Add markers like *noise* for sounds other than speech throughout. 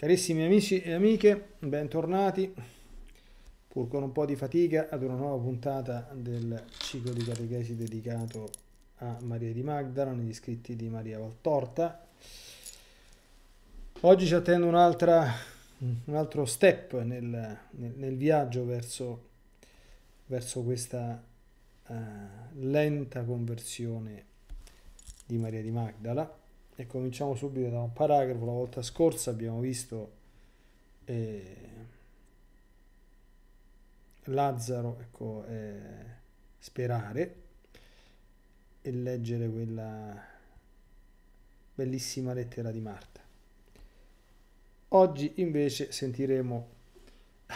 Carissimi amici e amiche, bentornati, pur con un po' di fatica, ad una nuova puntata del ciclo di catechesi dedicato a Maria di Magdala, negli scritti di Maria Valtorta. Oggi ci attende un altro step nel, nel, nel viaggio verso, verso questa uh, lenta conversione di Maria di Magdala e cominciamo subito da un paragrafo. La volta scorsa abbiamo visto eh, Lazzaro ecco, eh, sperare e leggere quella bellissima lettera di Marta. Oggi invece sentiremo *laughs*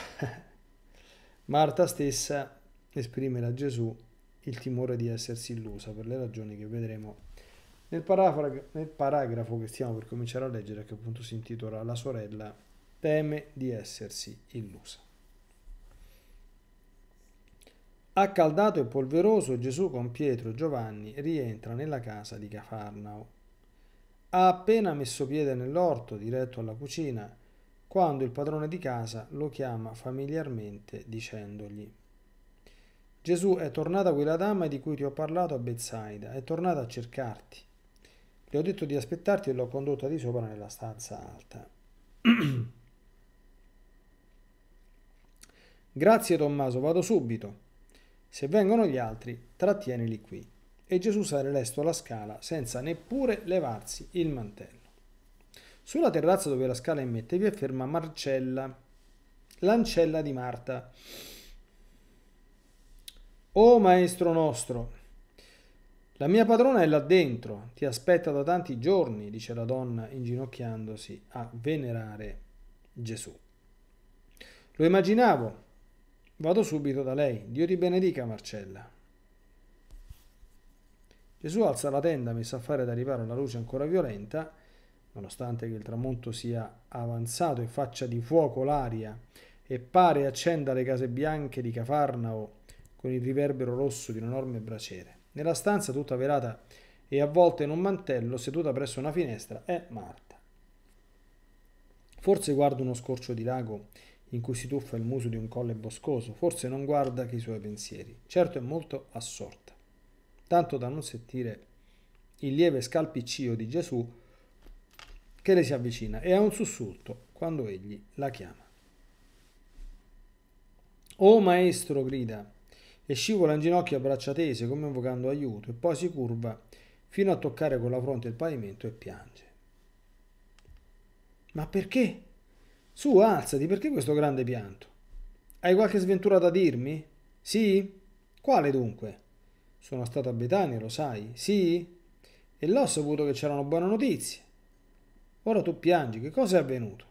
Marta stessa esprimere a Gesù il timore di essersi illusa per le ragioni che vedremo nel paragrafo, nel paragrafo che stiamo per cominciare a leggere, che appunto si intitola La sorella teme di essersi illusa. Accaldato e polveroso, Gesù con Pietro e Giovanni rientra nella casa di Cafarnao. Ha appena messo piede nell'orto, diretto alla cucina, quando il padrone di casa lo chiama familiarmente dicendogli Gesù è tornata quella dama di cui ti ho parlato a Bezzaida, è tornata a cercarti. Le ho detto di aspettarti e l'ho condotta di sopra nella stanza alta. *clears throat* Grazie Tommaso, vado subito. Se vengono gli altri, trattienili qui. E Gesù sale lesto la scala senza neppure levarsi il mantello. Sulla terrazza dove la scala immette vi è ferma Marcella, l'ancella di Marta. O oh, maestro nostro, la mia padrona è là dentro, ti aspetta da tanti giorni, dice la donna inginocchiandosi a venerare Gesù. Lo immaginavo. Vado subito da lei. Dio ti benedica, Marcella. Gesù alza la tenda messa a fare ad arrivare una luce ancora violenta, nonostante che il tramonto sia avanzato e faccia di fuoco l'aria e pare accenda le case bianche di Cafarnao con il riverbero rosso di un enorme braciere. Nella stanza tutta velata e avvolta in un mantello, seduta presso una finestra, è Marta. Forse guarda uno scorcio di lago in cui si tuffa il muso di un colle boscoso, forse non guarda che i suoi pensieri, certo è molto assorta, tanto da non sentire il lieve scalpiccio di Gesù che le si avvicina e ha un sussulto quando egli la chiama. O maestro, grida, e scivola in ginocchio a braccia tese come invocando aiuto e poi si curva fino a toccare con la fronte il pavimento e piange. Ma perché? Su, alzati, perché questo grande pianto? Hai qualche sventura da dirmi? Sì? Quale dunque? Sono stato a Betania, lo sai? Sì? E l'ho saputo che c'erano buone notizie. Ora tu piangi, che cosa è avvenuto?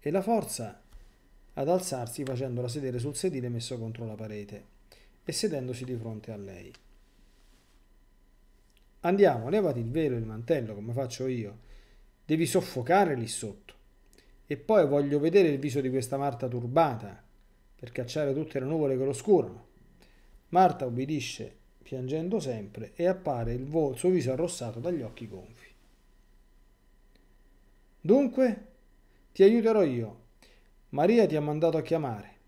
E la forza ad alzarsi facendola sedere sul sedile messo contro la parete e sedendosi di fronte a lei. Andiamo, levati il velo e il mantello come faccio io. Devi soffocare lì sotto. E poi voglio vedere il viso di questa Marta turbata per cacciare tutte le nuvole che lo oscurano. Marta obbedisce piangendo sempre e appare il, vo- il suo viso arrossato dagli occhi gonfi. Dunque, ti aiuterò io. Maria ti ha mandato a chiamare.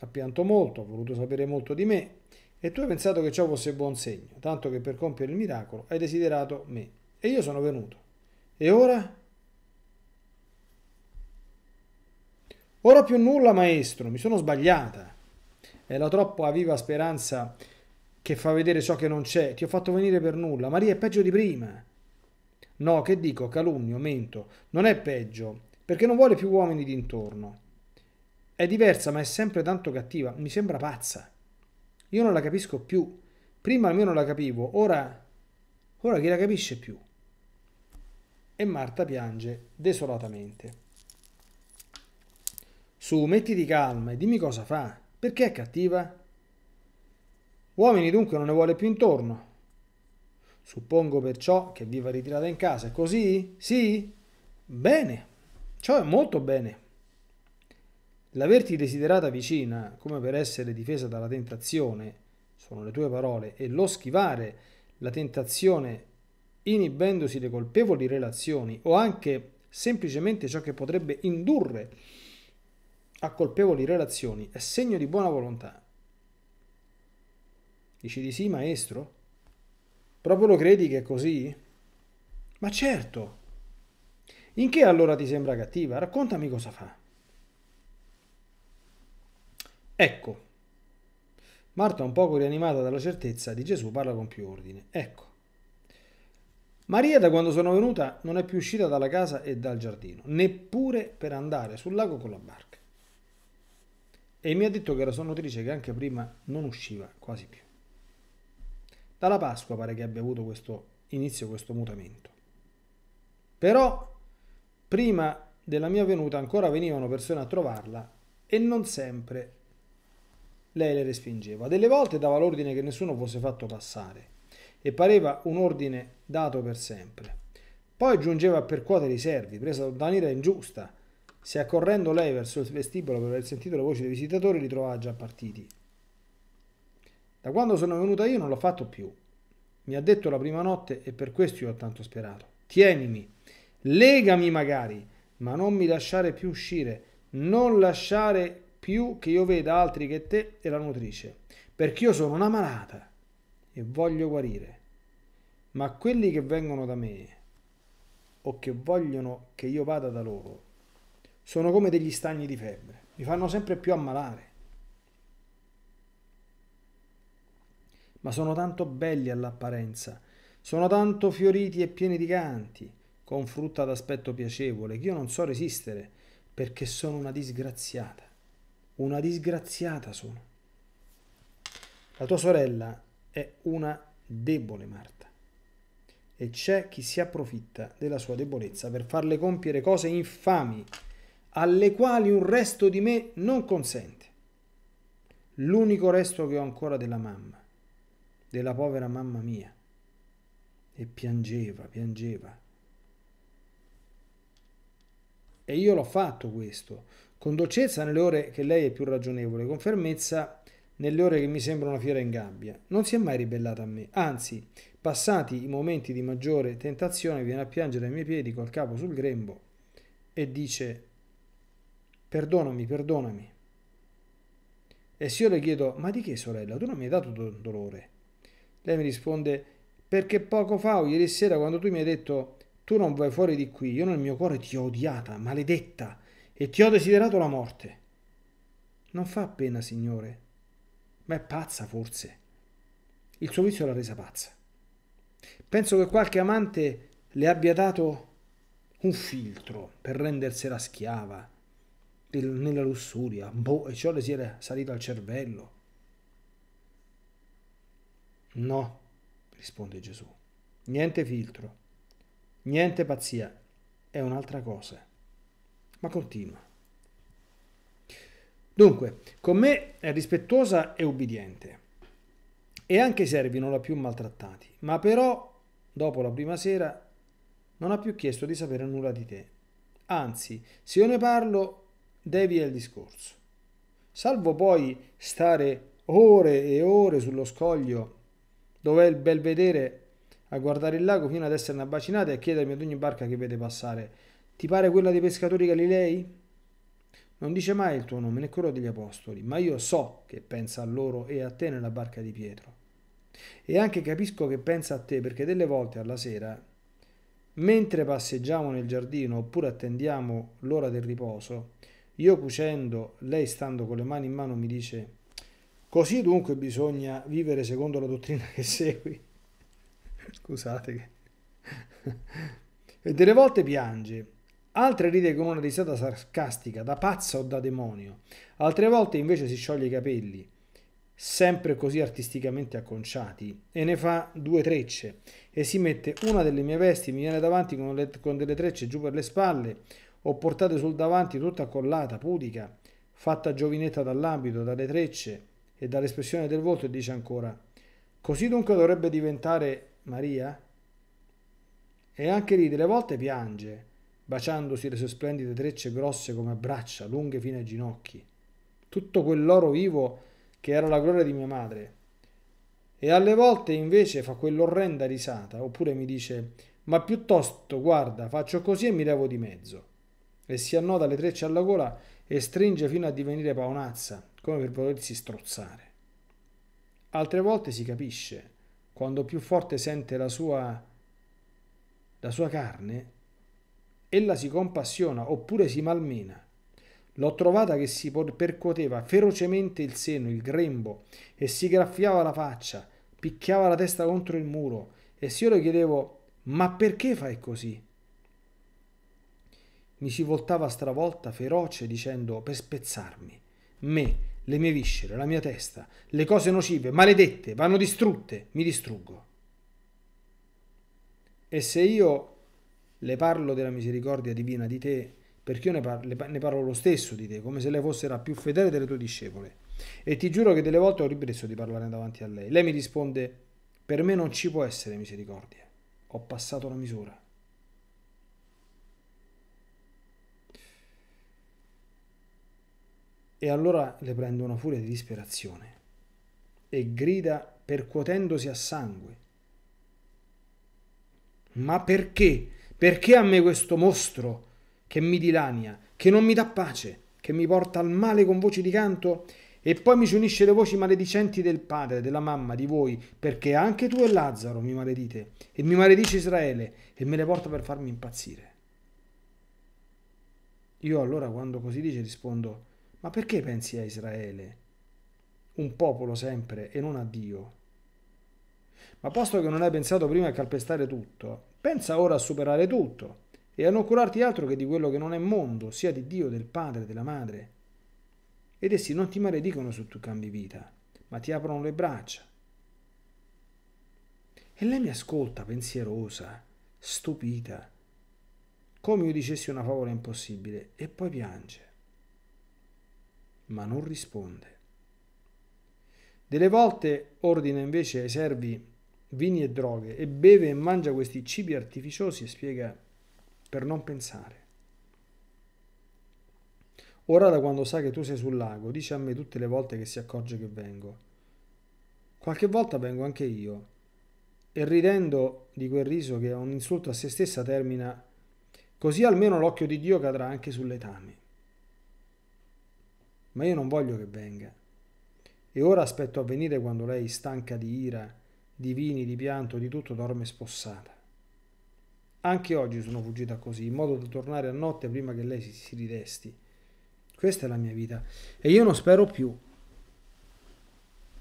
Ha pianto molto, ha voluto sapere molto di me e tu hai pensato che ciò fosse buon segno, tanto che per compiere il miracolo hai desiderato me e io sono venuto. E ora? Ora più nulla, maestro, mi sono sbagliata. È la troppa viva speranza che fa vedere ciò che non c'è. Ti ho fatto venire per nulla. Maria è peggio di prima. No, che dico, calunno, mento. Non è peggio, perché non vuole più uomini d'intorno. È diversa ma è sempre tanto cattiva, mi sembra pazza. Io non la capisco più. Prima almeno la capivo, ora... ora chi la capisce più? E Marta piange desolatamente. Su, mettiti calma e dimmi cosa fa. Perché è cattiva? Uomini dunque non ne vuole più intorno. Suppongo perciò che viva ritirata in casa, è così? Sì? Bene, ciò è molto bene. L'averti desiderata vicina, come per essere difesa dalla tentazione, sono le tue parole, e lo schivare la tentazione inibendosi le colpevoli relazioni o anche semplicemente ciò che potrebbe indurre a colpevoli relazioni è segno di buona volontà. Dici di sì, maestro? Proprio lo credi che è così? Ma certo! In che allora ti sembra cattiva? Raccontami cosa fa. Ecco. Marta, un poco rianimata dalla certezza di Gesù, parla con più ordine. Ecco. Maria, da quando sono venuta, non è più uscita dalla casa e dal giardino, neppure per andare sul lago con la barca. E mi ha detto che era sonnotrice che anche prima non usciva quasi più. Dalla Pasqua pare che abbia avuto questo inizio, questo mutamento. Però, prima della mia venuta ancora venivano persone a trovarla e non sempre lei le respingeva. Delle volte dava l'ordine che nessuno fosse fatto passare e pareva un ordine dato per sempre. Poi giungeva a percuotere i servi, presa da un'ira ingiusta. Se accorrendo lei verso il vestibolo per aver sentito la voce dei visitatori, li trovava già partiti. Da quando sono venuta io non l'ho fatto più. Mi ha detto la prima notte e per questo io ho tanto sperato. Tienimi, legami magari, ma non mi lasciare più uscire, non lasciare più che io veda altri che te e la nutrice, perché io sono una malata e voglio guarire, ma quelli che vengono da me o che vogliono che io vada da loro sono come degli stagni di febbre, mi fanno sempre più ammalare. Ma sono tanto belli all'apparenza, sono tanto fioriti e pieni di canti, con frutta d'aspetto piacevole, che io non so resistere, perché sono una disgraziata. Una disgraziata sono. La tua sorella è una debole Marta e c'è chi si approfitta della sua debolezza per farle compiere cose infami alle quali un resto di me non consente. L'unico resto che ho ancora della mamma, della povera mamma mia. E piangeva, piangeva. E io l'ho fatto questo, con dolcezza nelle ore che lei è più ragionevole, con fermezza nelle ore che mi sembra una fiera in gabbia. Non si è mai ribellata a me, anzi, passati i momenti di maggiore tentazione, viene a piangere ai miei piedi col capo sul grembo e dice perdonami, perdonami. E se io le chiedo, ma di che sorella, tu non mi hai dato dolore? Lei mi risponde, perché poco fa o ieri sera quando tu mi hai detto, tu non vai fuori di qui, io nel mio cuore ti ho odiata, maledetta, e ti ho desiderato la morte. Non fa pena, signore, ma è pazza forse. Il suo vizio l'ha resa pazza. Penso che qualche amante le abbia dato un filtro per rendersela schiava nella lussuria, boh, e ciò le si era salito al cervello. No, risponde Gesù, niente filtro, niente pazzia, è un'altra cosa ma continua. Dunque, con me è rispettosa e ubbidiente, e anche i servi non l'ha più maltrattati, ma però, dopo la prima sera, non ha più chiesto di sapere nulla di te. Anzi, se io ne parlo, devia il discorso. Salvo poi stare ore e ore sullo scoglio, dove è il bel vedere, a guardare il lago fino ad essere abbacinata bacinata e chiedermi ad ogni barca che vede passare ti pare quella dei pescatori galilei? Non dice mai il tuo nome né quello degli apostoli, ma io so che pensa a loro e a te nella barca di Pietro. E anche capisco che pensa a te perché delle volte alla sera, mentre passeggiamo nel giardino oppure attendiamo l'ora del riposo, io cucendo, lei stando con le mani in mano mi dice, così dunque bisogna vivere secondo la dottrina che segui. *laughs* Scusate *laughs* e delle volte piange Altre ride con una risata sarcastica, da pazza o da demonio. Altre volte invece si scioglie i capelli, sempre così artisticamente acconciati, e ne fa due trecce. E si mette una delle mie vesti, mi viene davanti con, le, con delle trecce giù per le spalle, o portate sul davanti tutta accollata, pudica, fatta giovinetta dall'ambito, dalle trecce e dall'espressione del volto, e dice ancora: Così dunque dovrebbe diventare Maria? E anche lì delle volte piange baciandosi le sue splendide trecce grosse come braccia, lunghe fino ai ginocchi. Tutto quell'oro vivo che era la gloria di mia madre. E alle volte invece fa quell'orrenda risata, oppure mi dice, ma piuttosto, guarda, faccio così e mi levo di mezzo. E si annoda le trecce alla gola e stringe fino a divenire paonazza, come per potersi strozzare. Altre volte si capisce, quando più forte sente la sua, la sua carne, Ella si compassiona oppure si malmena. L'ho trovata che si percuoteva ferocemente il seno, il grembo, e si graffiava la faccia, picchiava la testa contro il muro, e se io le chiedevo «Ma perché fai così?» Mi si voltava stravolta, feroce, dicendo «Per spezzarmi, me, le mie viscere, la mia testa, le cose nocive, maledette, vanno distrutte, mi distruggo». E se io le parlo della misericordia divina di te, perché io ne parlo, ne parlo lo stesso di te, come se lei fosse la più fedele delle tue discepole. E ti giuro che delle volte ho ripreso di parlare davanti a lei. Lei mi risponde, per me non ci può essere misericordia, ho passato la misura. E allora le prendo una furia di disperazione e grida percuotendosi a sangue. Ma perché perché a me questo mostro che mi dilania, che non mi dà pace, che mi porta al male con voci di canto e poi mi ci unisce le voci maledicenti del padre, della mamma, di voi, perché anche tu e Lazzaro mi maledite e mi maledice Israele e me le porta per farmi impazzire. Io allora quando così dice rispondo, ma perché pensi a Israele? Un popolo sempre e non a Dio. Ma posto che non hai pensato prima a calpestare tutto, Pensa ora a superare tutto e a non curarti altro che di quello che non è mondo, sia di Dio, del Padre, della Madre. Ed essi non ti maledicono se tu cambi vita, ma ti aprono le braccia. E lei mi ascolta, pensierosa, stupita, come io dicessi una favola impossibile, e poi piange. Ma non risponde. Delle volte ordina invece ai servi vini e droghe e beve e mangia questi cibi artificiosi e spiega per non pensare. Ora da quando sa che tu sei sul lago, dice a me tutte le volte che si accorge che vengo. Qualche volta vengo anche io e ridendo di quel riso che è un insulto a se stessa termina così almeno l'occhio di Dio cadrà anche sull'etame. Ma io non voglio che venga e ora aspetto a venire quando lei, stanca di ira, di vini, di pianto, di tutto dorme spossata. Anche oggi sono fuggita così, in modo da tornare a notte prima che lei si, si ridesti. Questa è la mia vita e io non spero più.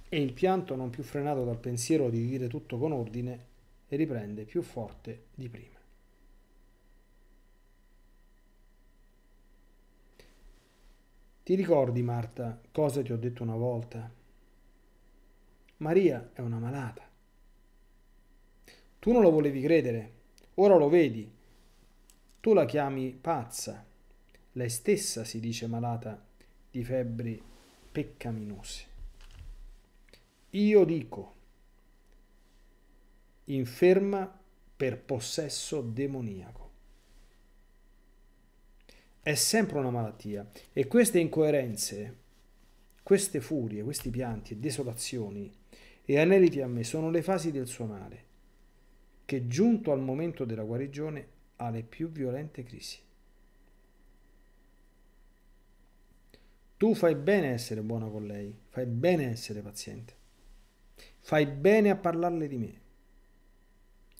E il pianto, non più frenato dal pensiero di dire tutto con ordine, riprende più forte di prima. Ti ricordi, Marta, cosa ti ho detto una volta? Maria è una malata. Tu non lo volevi credere, ora lo vedi. Tu la chiami pazza. Lei stessa si dice malata di febbri peccaminose. Io dico, inferma per possesso demoniaco. È sempre una malattia e queste incoerenze, queste furie, questi pianti e desolazioni e aneliti a me sono le fasi del suo male che giunto al momento della guarigione ha le più violente crisi. Tu fai bene a essere buona con lei, fai bene a essere paziente, fai bene a parlarle di me.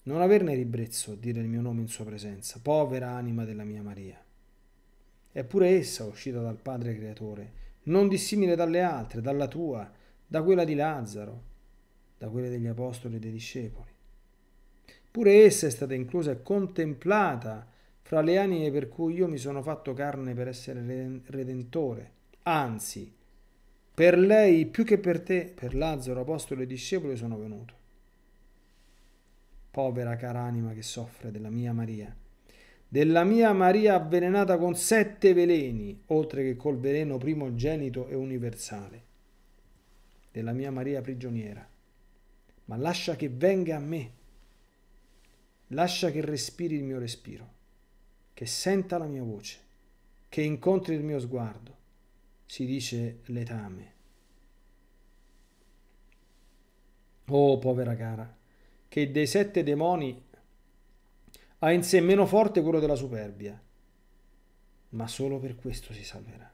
Non averne ribrezzo a dire il mio nome in sua presenza, povera anima della mia Maria. Eppure essa, uscita dal Padre Creatore, non dissimile dalle altre, dalla tua, da quella di Lazzaro, da quella degli Apostoli e dei Discepoli. Pure essa è stata inclusa e contemplata fra le anime per cui io mi sono fatto carne per essere redentore. Anzi, per lei più che per te, per Lazzaro, apostolo e discepolo sono venuto. Povera cara anima che soffre della mia Maria, della mia Maria avvelenata con sette veleni, oltre che col veleno primogenito e universale, della mia Maria prigioniera. Ma lascia che venga a me Lascia che respiri il mio respiro, che senta la mia voce, che incontri il mio sguardo. Si dice letame. Oh, povera cara, che dei sette demoni ha in sé meno forte quello della superbia, ma solo per questo si salverà.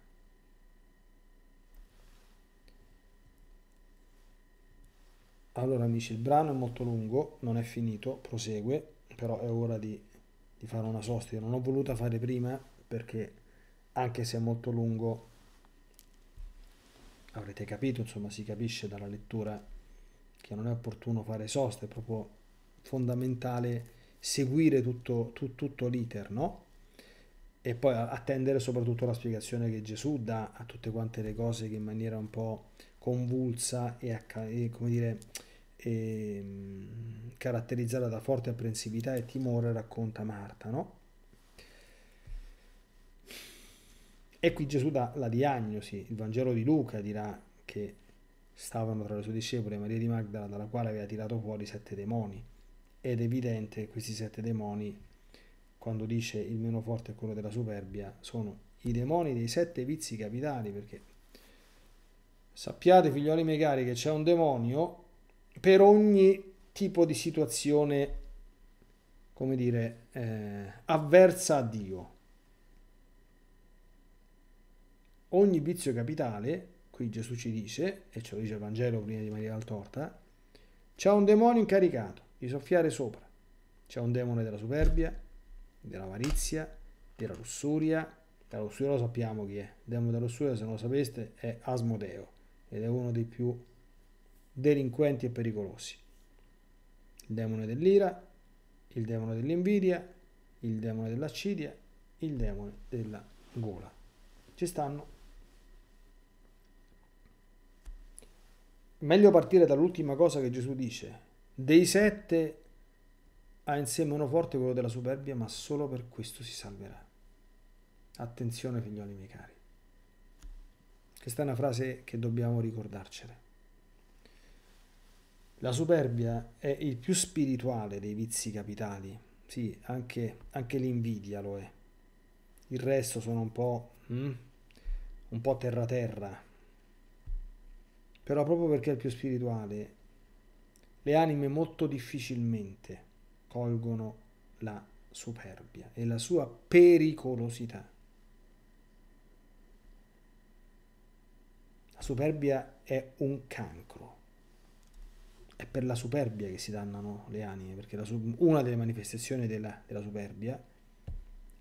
Allora amici, il brano è molto lungo, non è finito, prosegue però è ora di, di fare una sosta. non ho voluta fare prima perché anche se è molto lungo avrete capito, insomma si capisce dalla lettura che non è opportuno fare sosta, è proprio fondamentale seguire tutto, tu, tutto l'iter, no? E poi attendere soprattutto la spiegazione che Gesù dà a tutte quante le cose che in maniera un po' convulsa e, e come dire ehm, caratterizzata da forte apprensività e timore, racconta Marta, no? E qui Gesù dà la diagnosi, il Vangelo di Luca dirà che stavano tra le sue discepole Maria di Magdala, dalla quale aveva tirato fuori sette demoni. Ed è evidente che questi sette demoni, quando dice il meno forte è quello della superbia, sono i demoni dei sette vizi capitali, perché sappiate, figlioli miei cari, che c'è un demonio per ogni tipo di situazione, come dire, eh, avversa a Dio. Ogni vizio capitale, qui Gesù ci dice, e ce lo dice il Vangelo prima di Maria Altorta, c'è un demonio incaricato di soffiare sopra. C'è un demone della superbia, dell'avarizia, della lussuria. La lussuria lo sappiamo chi è. Il demone della lussuria, se non lo sapeste, è Asmodeo ed è uno dei più delinquenti e pericolosi. Il demone dell'ira, il demone dell'invidia, il demone dell'accidia, il demone della gola. Ci stanno. Meglio partire dall'ultima cosa che Gesù dice. Dei sette ha in sé meno forte quello della superbia, ma solo per questo si salverà. Attenzione figlioli miei cari. Questa è una frase che dobbiamo ricordarcene. La superbia è il più spirituale dei vizi capitali, sì, anche, anche l'invidia lo è. Il resto sono un po'... Mm, un po' terra-terra. Però proprio perché è il più spirituale, le anime molto difficilmente colgono la superbia e la sua pericolosità. La superbia è un cancro è per la superbia che si dannano le anime, perché sub, una delle manifestazioni della, della superbia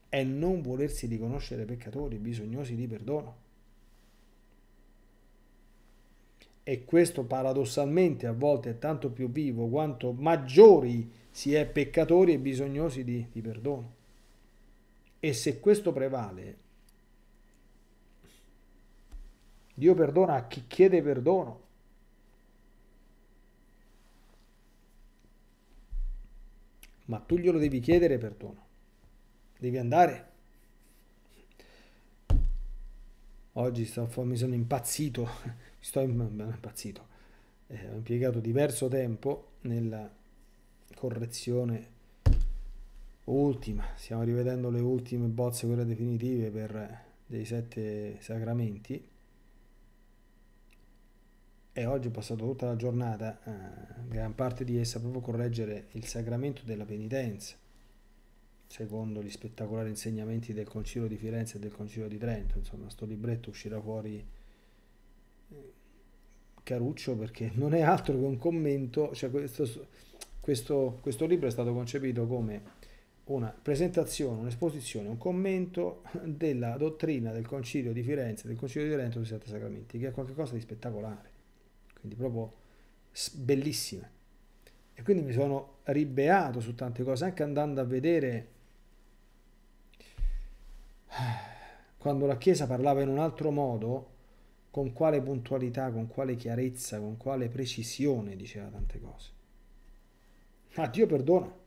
è non volersi riconoscere peccatori bisognosi di perdono. E questo paradossalmente a volte è tanto più vivo quanto maggiori si è peccatori e bisognosi di, di perdono. E se questo prevale, Dio perdona a chi chiede perdono ma tu glielo devi chiedere perdono. Devi andare. Oggi sto, mi sono impazzito, *laughs* sto impazzito. Eh, ho impiegato diverso tempo nella correzione ultima, stiamo rivedendo le ultime bozze, quelle definitive per dei sette sacramenti e oggi ho passato tutta la giornata, eh, gran parte di essa, proprio a correggere il sacramento della penitenza, secondo gli spettacolari insegnamenti del Concilio di Firenze e del Concilio di Trento. Insomma, sto libretto uscirà fuori eh, caruccio perché *laughs* non è altro che un commento, cioè questo, questo, questo libro è stato concepito come una presentazione, un'esposizione, un commento della dottrina del Concilio di Firenze, del Concilio di Trento sui sette sacramenti, che è qualcosa di spettacolare quindi proprio bellissime. E quindi mi sono ribeato su tante cose, anche andando a vedere *sighs* quando la Chiesa parlava in un altro modo, con quale puntualità, con quale chiarezza, con quale precisione diceva tante cose. Ma Dio perdona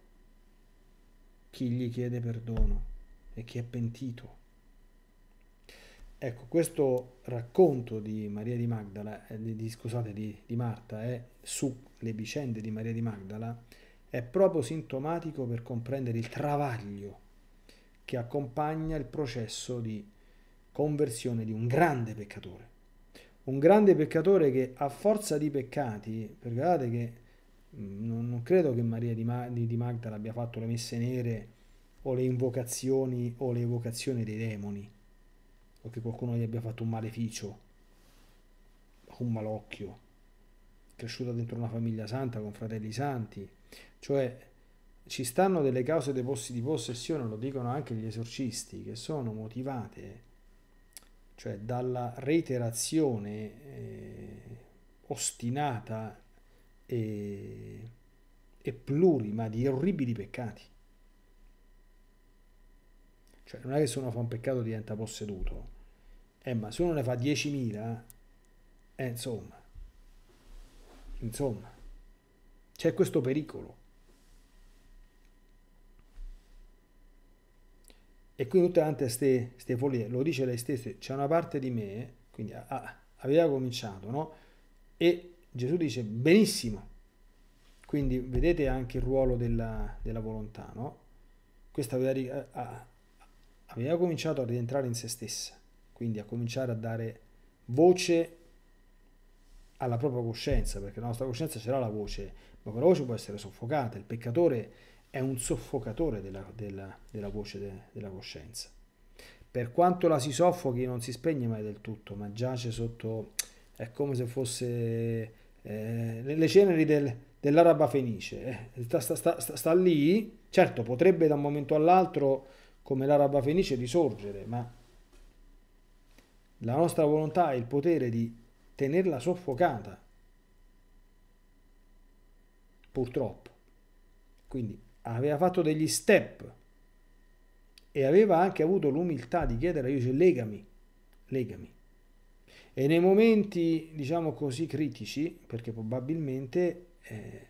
chi gli chiede perdono e chi è pentito. Ecco, questo racconto di Maria di Magdala, eh, di, scusate, di, di Marta, eh, sulle vicende di Maria di Magdala, è proprio sintomatico per comprendere il travaglio che accompagna il processo di conversione di un grande peccatore. Un grande peccatore che a forza di peccati, perché guardate che mm, non, non credo che Maria di, Ma, di, di Magdala abbia fatto le messe nere o le invocazioni o le evocazioni dei demoni o che qualcuno gli abbia fatto un maleficio, un malocchio, cresciuta dentro una famiglia santa con fratelli santi, cioè ci stanno delle cause dei possi di possessione, lo dicono anche gli esorcisti, che sono motivate cioè dalla reiterazione eh, ostinata e, e plurima di orribili peccati. Cioè non è che se uno fa un peccato diventa posseduto, eh, ma se uno ne fa 10.000, eh, insomma, insomma, c'è questo pericolo. E quindi tutte quante queste follie, lo dice lei stessa, c'è una parte di me, quindi ah, ah, aveva cominciato, no? E Gesù dice, benissimo. Quindi vedete anche il ruolo della, della volontà, no? Questa aveva, ah, ah, aveva cominciato a rientrare in se stessa quindi a cominciare a dare voce alla propria coscienza, perché la nostra coscienza ce l'ha la voce, ma quella voce può essere soffocata, il peccatore è un soffocatore della, della, della voce de, della coscienza. Per quanto la si soffochi non si spegne mai del tutto, ma giace sotto, è come se fosse eh, le ceneri del, dell'araba fenice, eh, sta, sta, sta, sta lì, certo potrebbe da un momento all'altro come l'araba fenice risorgere, ma la nostra volontà ha il potere di tenerla soffocata, purtroppo. Quindi aveva fatto degli step e aveva anche avuto l'umiltà di chiedere aiuto, legami, legami. E nei momenti, diciamo così, critici, perché probabilmente eh,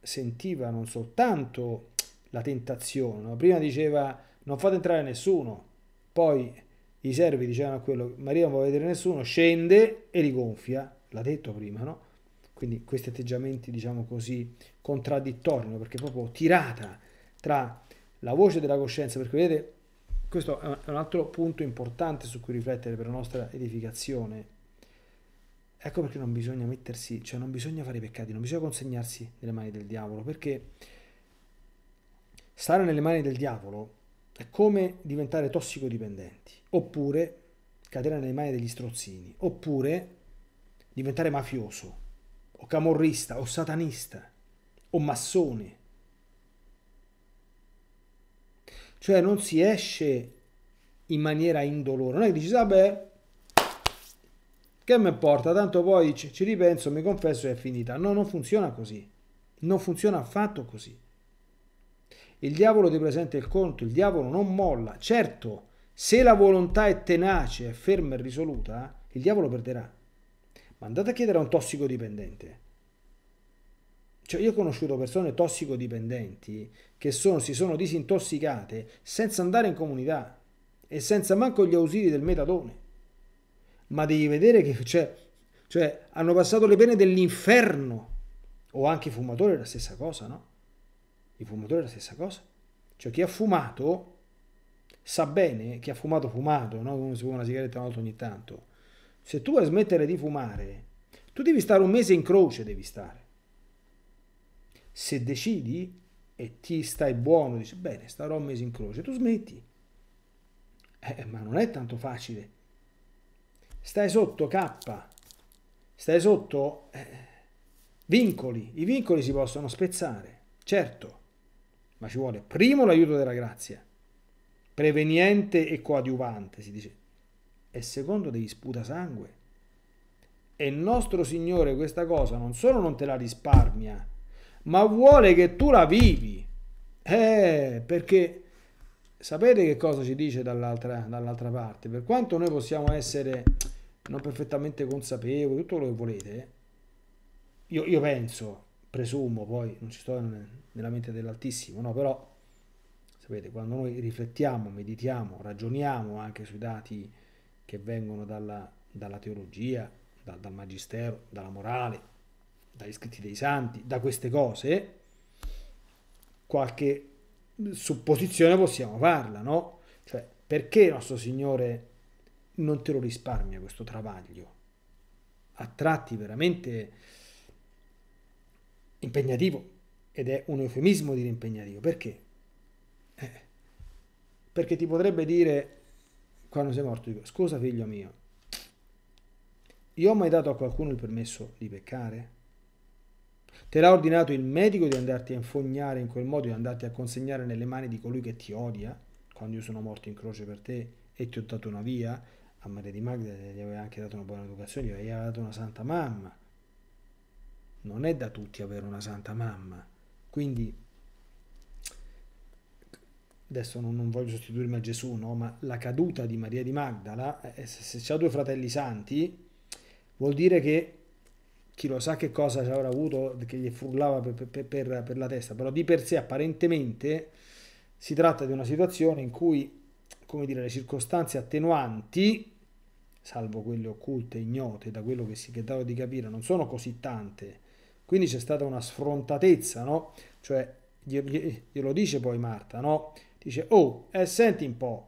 sentiva non soltanto la tentazione, prima diceva non fate entrare nessuno, poi i servi dicevano a quello, Maria non vuole vedere nessuno, scende e rigonfia l'ha detto prima, no? Quindi questi atteggiamenti, diciamo così, contraddittori, perché proprio tirata tra la voce della coscienza, perché vedete, questo è un altro punto importante su cui riflettere per la nostra edificazione. Ecco perché non bisogna mettersi, cioè non bisogna fare peccati, non bisogna consegnarsi nelle mani del diavolo, perché stare nelle mani del diavolo è come diventare tossicodipendenti, oppure cadere nelle mani degli strozzini, oppure diventare mafioso, o camorrista, o satanista, o massone. Cioè non si esce in maniera indolore, non è che dici, vabbè, che mi importa, tanto poi ci ripenso, mi confesso e è finita. No, non funziona così, non funziona affatto così. Il diavolo ti presenta il conto, il diavolo non molla. Certo, se la volontà è tenace, è ferma e risoluta, il diavolo perderà. Ma andate a chiedere a un tossicodipendente. Cioè, io ho conosciuto persone tossicodipendenti che sono, si sono disintossicate senza andare in comunità e senza manco gli ausili del metadone. Ma devi vedere che cioè, cioè, hanno passato le pene dell'inferno. O anche i fumatori è la stessa cosa, no? I fumatori è la stessa cosa. Cioè chi ha fumato sa bene che ha fumato fumato, no? come si fuma una sigaretta una ogni tanto. Se tu vuoi smettere di fumare, tu devi stare un mese in croce, devi stare. Se decidi e ti stai buono, dici bene, starò un mese in croce, tu smetti. Eh, ma non è tanto facile. Stai sotto K, stai sotto eh, vincoli, i vincoli si possono spezzare, certo ma ci vuole primo l'aiuto della grazia, preveniente e coadiuvante, si dice, e secondo devi sputa sangue. E il nostro Signore questa cosa non solo non te la risparmia, ma vuole che tu la vivi. Eh, perché sapete che cosa ci dice dall'altra, dall'altra parte? Per quanto noi possiamo essere non perfettamente consapevoli, tutto quello che volete, io, io penso, presumo, poi non ci sto nella mente dell'Altissimo, no, però sapete, quando noi riflettiamo, meditiamo, ragioniamo anche sui dati che vengono dalla, dalla teologia, da, dal magistero, dalla morale, dagli scritti dei santi, da queste cose, qualche supposizione possiamo farla, no? Cioè, perché il nostro Signore non te lo risparmia questo travaglio? A tratti veramente impegnativo ed è un eufemismo dire impegnativo perché? Eh, perché ti potrebbe dire quando sei morto dico scusa figlio mio io ho mai dato a qualcuno il permesso di peccare? Te l'ha ordinato il medico di andarti a infognare in quel modo, di andarti a consegnare nelle mani di colui che ti odia, quando io sono morto in croce per te e ti ho dato una via, a Maria di Magda gli aveva anche dato una buona educazione, gli aveva dato una santa mamma, non è da tutti avere una santa mamma. Quindi, adesso non, non voglio sostituirmi a Gesù, no? ma la caduta di Maria di Magdala, eh, se, se ha due fratelli santi, vuol dire che chi lo sa che cosa ci avrà avuto che gli frullava per, per, per, per, la testa, però di per sé apparentemente si tratta di una situazione in cui, come dire, le circostanze attenuanti, salvo quelle occulte ignote, da quello che si è tentava di capire, non sono così tante quindi c'è stata una sfrontatezza, no? Cioè, glielo dice poi Marta, no? Dice, oh, eh, senti un po',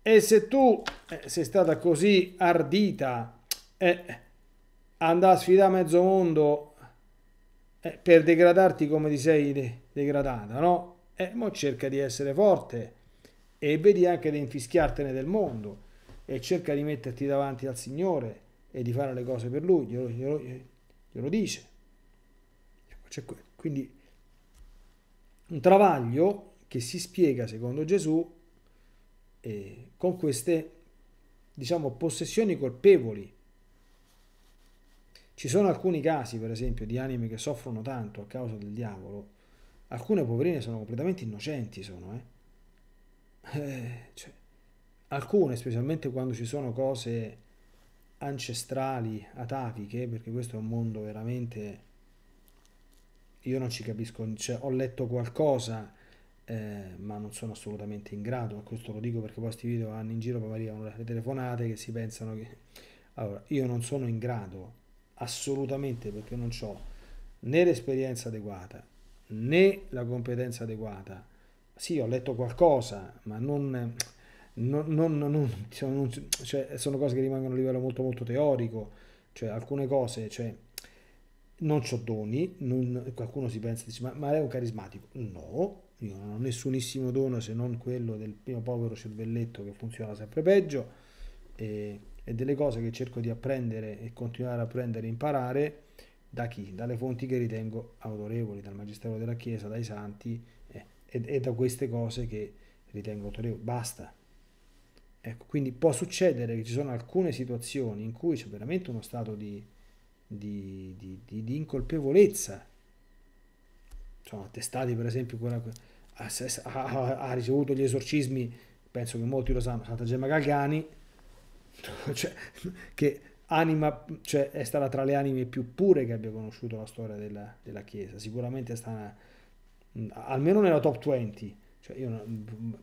e se tu eh, sei stata così ardita e eh, andare a sfidare mezzo mondo eh, per degradarti come ti sei de degradata, no? E eh, mo cerca di essere forte e vedi anche di infischiartene del mondo e cerca di metterti davanti al Signore e di fare le cose per Lui, glielo, glielo, glielo dice. Cioè, quindi un travaglio che si spiega, secondo Gesù, eh, con queste, diciamo, possessioni colpevoli. Ci sono alcuni casi, per esempio, di anime che soffrono tanto a causa del diavolo. Alcune poverine sono completamente innocenti, sono, eh. eh cioè, alcune, specialmente quando ci sono cose ancestrali, ataviche, perché questo è un mondo veramente io non ci capisco, cioè, ho letto qualcosa, eh, ma non sono assolutamente in grado, questo lo dico perché poi questi video vanno in giro, poi arrivano le telefonate che si pensano che... Allora, io non sono in grado, assolutamente, perché non ho né l'esperienza adeguata, né la competenza adeguata. Sì, ho letto qualcosa, ma non... non, non, non cioè, cioè, sono cose che rimangono a livello molto molto teorico, cioè alcune cose, cioè, non ho doni, non, qualcuno si pensa, dice, ma, ma è un carismatico. No, io non ho nessunissimo dono se non quello del mio povero cervelletto che funziona sempre peggio e, e delle cose che cerco di apprendere e continuare a apprendere e imparare da chi? Dalle fonti che ritengo autorevoli, dal Magistero della Chiesa, dai Santi eh, e, e da queste cose che ritengo autorevoli. Basta. Ecco, quindi può succedere che ci sono alcune situazioni in cui c'è veramente uno stato di di, di, di, di incolpevolezza. Insomma, Testati per esempio quella, ha, ha, ha, ricevuto gli esorcismi, penso che molti lo sanno, Santa Gemma Galgani, *laughs* cioè, che anima, cioè, è stata tra le anime più pure che abbia conosciuto la storia della, della Chiesa, sicuramente è stata almeno nella top 20. Cioè io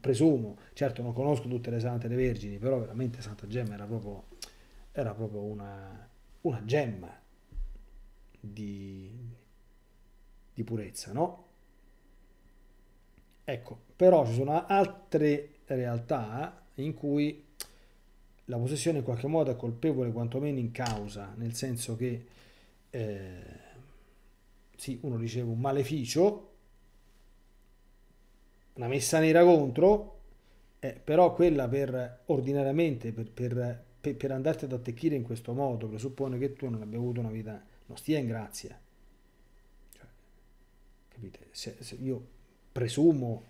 presumo, certo non conosco tutte le sante e le vergini, però veramente Santa Gemma era proprio, era proprio una, una gemma, di, di purezza, no? Ecco, però ci sono altre realtà in cui la possessione in qualche modo è colpevole quantomeno in causa, nel senso che eh, sì, uno riceve un maleficio, una messa nera contro, eh, però quella per ordinariamente, per, per, per, per andarti ad attecchire in questo modo, presuppone che tu non abbia avuto una vita non stia in grazia. Cioè, capite? Se, se io presumo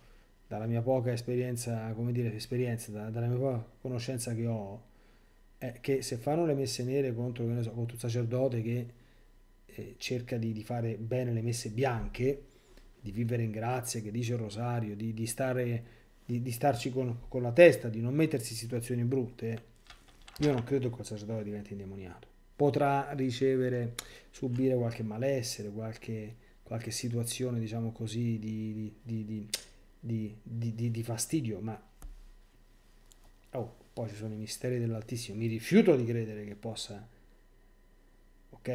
dalla mia poca esperienza, come dire, esperienza, da, dalla mia poca conoscenza che ho, è che se fanno le messe nere contro, che ne so, contro un sacerdote che eh, cerca di, di, fare bene le messe bianche, di vivere in grazia, che dice il rosario, di, di stare, di, di starci con, con la testa, di non mettersi in situazioni brutte, io non credo che il sacerdote diventi indemoniato potrà ricevere, subire qualche malessere, qualche, qualche situazione, diciamo così, di, di, di, di fastidio, ma oh, poi ci sono i misteri dell'Altissimo, mi rifiuto di credere che possa, ok?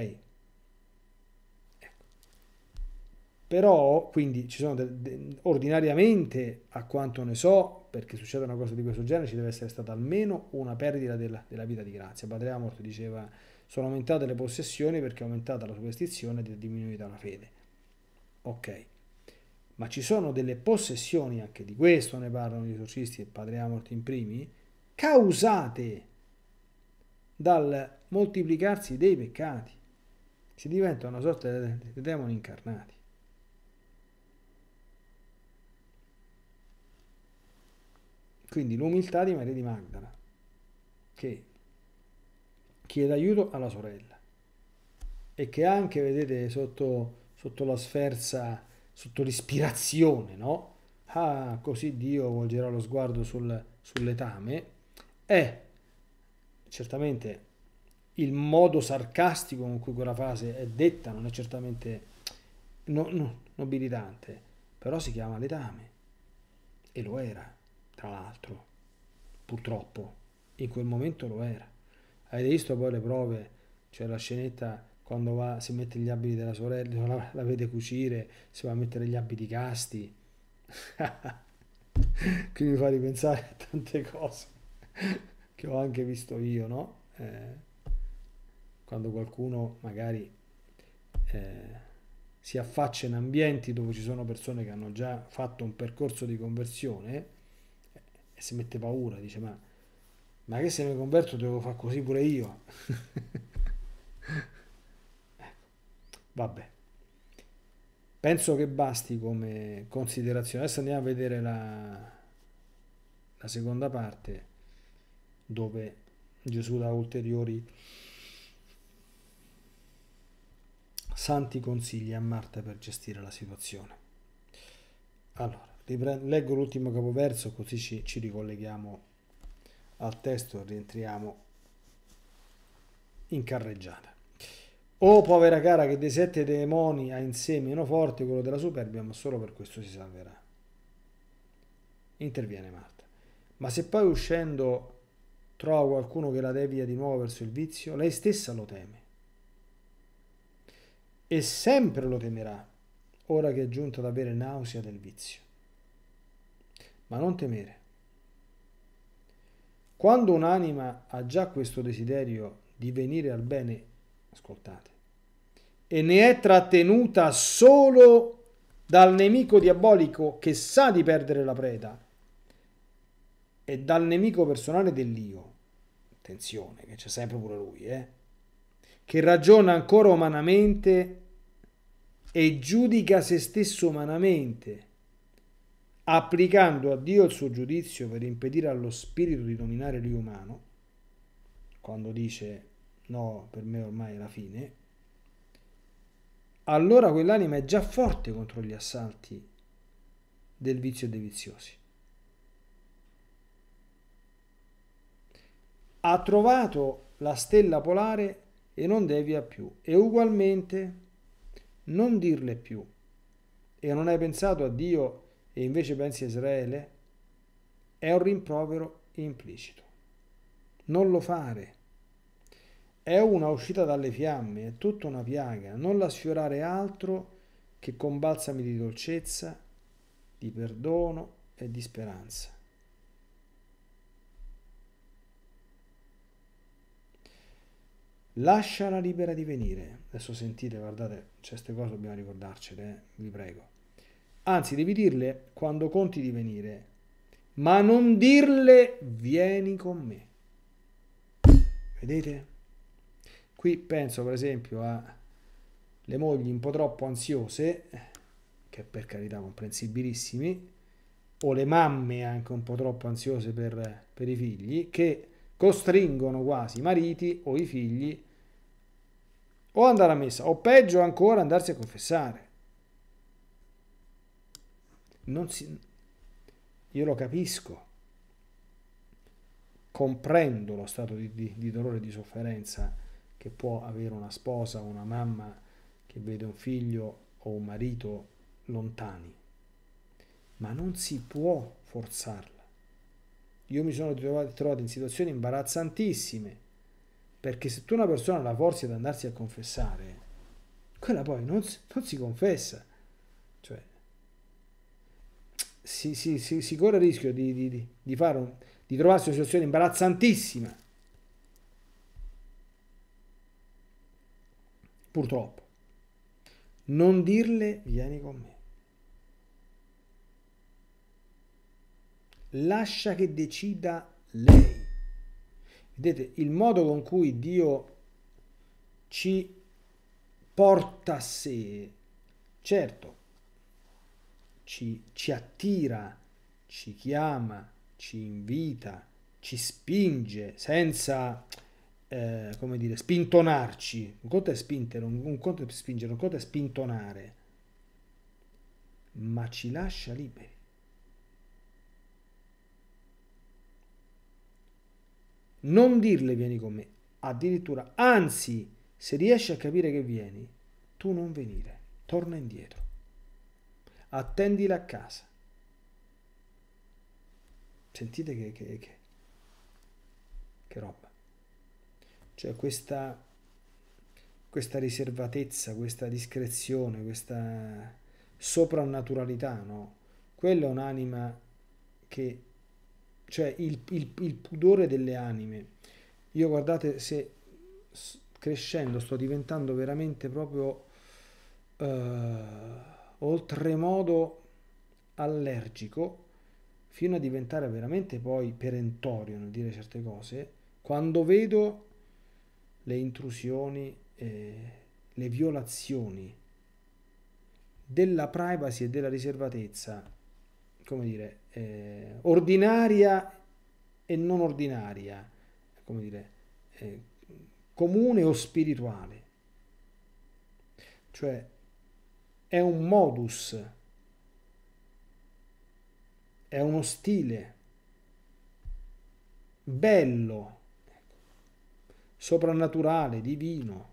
Ecco. però quindi ci sono de, de, ordinariamente a quanto ne so perché succede una cosa di questo genere ci deve essere stata almeno una perdita della, della vita di grazia Padre Amort diceva sono aumentate le possessioni perché è aumentata la superstizione ed è diminuita la fede. Ok. Ma ci sono delle possessioni, anche di questo ne parlano gli esorcisti e Padre Amort in primi, causate dal moltiplicarsi dei peccati. Si diventa una sorta di demoni incarnati. Quindi l'umiltà di Maria di Magdala, che chiede aiuto alla sorella e che anche, vedete, sotto, sotto la sferza, sotto l'ispirazione, no? Ah, così Dio volgerà lo sguardo sul, sull'etame, è certamente il modo sarcastico con cui quella frase è detta, non è certamente no, no, nobilitante, però si chiama letame e lo era, tra l'altro, purtroppo, in quel momento lo era. Avete visto poi le prove, cioè la scenetta quando va, si mette gli abiti della sorella, la, la vede cucire, si va a mettere gli abiti casti. *laughs* Qui mi fa ripensare a tante cose che ho anche visto io, no? Eh, quando qualcuno magari eh, si affaccia in ambienti dove ci sono persone che hanno già fatto un percorso di conversione eh, e si mette paura, dice ma ma che se mi converto devo fare così pure io. *laughs* Vabbè. Penso che basti come considerazione. Adesso andiamo a vedere la, la seconda parte dove Gesù dà ulteriori santi consigli a Marta per gestire la situazione. Allora, leggo l'ultimo capoverso così ci, ci ricolleghiamo al testo rientriamo in carreggiata. O oh, povera cara che dei sette demoni ha in sé meno forte quello della superbia, ma solo per questo si salverà. Interviene Marta. Ma se poi uscendo trova qualcuno che la devia di nuovo verso il vizio, lei stessa lo teme. E sempre lo temerà, ora che è giunta ad avere nausea del vizio. Ma non temere, quando un'anima ha già questo desiderio di venire al bene, ascoltate, e ne è trattenuta solo dal nemico diabolico che sa di perdere la preda e dal nemico personale dell'io, attenzione che c'è sempre pure lui, eh, che ragiona ancora umanamente e giudica se stesso umanamente applicando a Dio il suo giudizio per impedire allo spirito di dominare l'umano, quando dice no, per me ormai è la fine, allora quell'anima è già forte contro gli assalti del vizio e dei viziosi. Ha trovato la stella polare e non devia più. E ugualmente non dirle più. E non hai pensato a Dio e invece pensi a Israele, è un rimprovero implicito. Non lo fare. È una uscita dalle fiamme, è tutta una piaga. Non la sfiorare altro che con balsami di dolcezza, di perdono e di speranza. Lasciala libera di venire. Adesso sentite, guardate, certe cose dobbiamo ricordarcele, eh? vi prego Anzi, devi dirle quando conti di venire, ma non dirle vieni con me. Vedete? Qui penso per esempio a le mogli un po' troppo ansiose, che per carità comprensibilissimi, o le mamme anche un po' troppo ansiose per, per i figli, che costringono quasi i mariti o i figli o andare a messa, o peggio ancora andarsi a confessare. Non si... Io lo capisco, comprendo lo stato di, di, di dolore e di sofferenza che può avere una sposa o una mamma che vede un figlio o un marito lontani, ma non si può forzarla. Io mi sono trovato in situazioni imbarazzantissime, perché se tu una persona la forzi ad andarsi a confessare, quella poi non, non si confessa. Cioè, si, si, si, si corre il rischio di, di, di, un, di trovarsi una situazione imbarazzantissima. Purtroppo. Non dirle vieni con me. Lascia che decida lei. Vedete, il modo con cui Dio ci porta a sé, certo, ci, ci attira, ci chiama, ci invita, ci spinge senza, eh, come dire, spintonarci. Un conto è spingere, un, un conto è spingere, un conto è spintonare, ma ci lascia liberi. Non dirle vieni con me, addirittura, anzi, se riesci a capire che vieni, tu non venire, torna indietro attendila a casa. Sentite che, che, che, che roba. Cioè questa, questa riservatezza, questa discrezione, questa soprannaturalità, no? Quella è un'anima che... cioè il, il, il pudore delle anime. Io guardate se crescendo sto diventando veramente proprio... Uh, oltremodo allergico fino a diventare veramente poi perentorio nel dire certe cose, quando vedo le intrusioni, eh, le violazioni della privacy e della riservatezza, come dire, eh, ordinaria e non ordinaria, come dire, eh, comune o spirituale. Cioè, è un modus, è uno stile bello, soprannaturale, divino.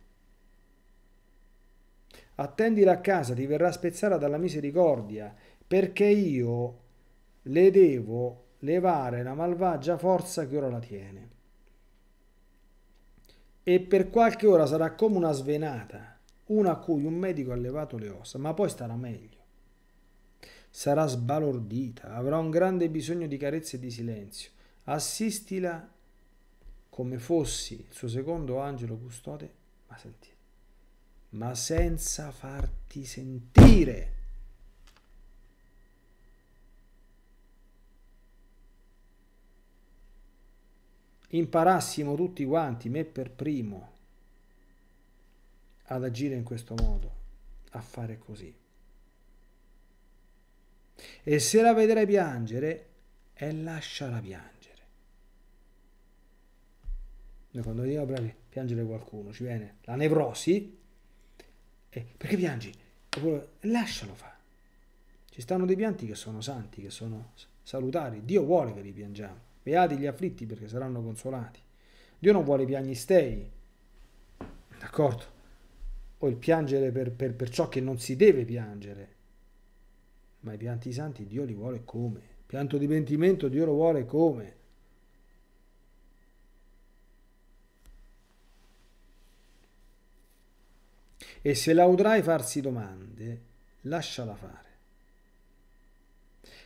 Attendila a casa, ti verrà spezzata dalla misericordia, perché io le devo levare la malvagia forza che ora la tiene. E per qualche ora sarà come una svenata una a cui un medico ha levato le ossa, ma poi starà meglio. Sarà sbalordita, avrà un grande bisogno di carezze e di silenzio. Assistila come fossi il suo secondo angelo custode, ma sentite, ma senza farti sentire. Imparassimo tutti quanti, me per primo, ad agire in questo modo, a fare così. E se la vedrai piangere, è lasciala piangere. Noi quando vediamo piangere qualcuno, ci viene la nevrosi, eh, perché piangi? Lascialo fare. Ci stanno dei pianti che sono santi, che sono salutari. Dio vuole che li piangiamo. Beati gli afflitti perché saranno consolati. Dio non vuole piagnistei. D'accordo? o il piangere per, per, per ciò che non si deve piangere. Ma i pianti santi Dio li vuole come? Pianto di pentimento Dio lo vuole come? E se la udrai farsi domande, lasciala fare.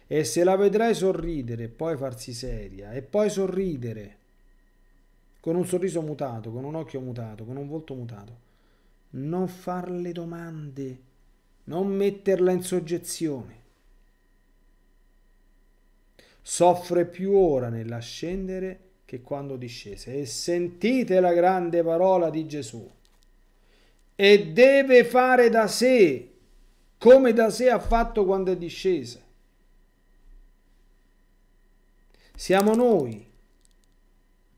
E se la vedrai sorridere, e poi farsi seria, e poi sorridere, con un sorriso mutato, con un occhio mutato, con un volto mutato, non farle domande, non metterla in soggezione. Soffre più ora nell'ascendere che quando discese. E sentite la grande parola di Gesù. E deve fare da sé come da sé ha fatto quando è discesa. Siamo noi,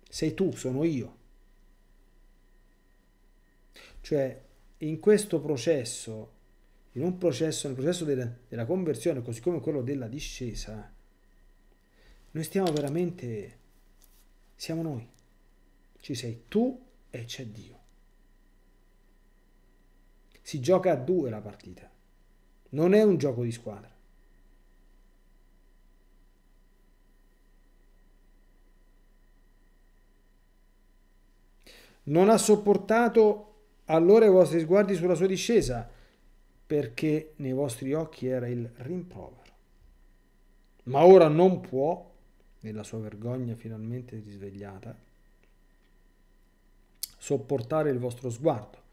sei tu, sono io. Cioè, in questo processo, in un processo, nel processo della, della conversione, così come quello della discesa, noi stiamo veramente, siamo noi, ci sei tu e c'è Dio. Si gioca a due la partita, non è un gioco di squadra. Non ha sopportato allora i vostri sguardi sulla sua discesa, perché nei vostri occhi era il rimprovero. Ma ora non può, nella sua vergogna finalmente risvegliata, sopportare il vostro sguardo.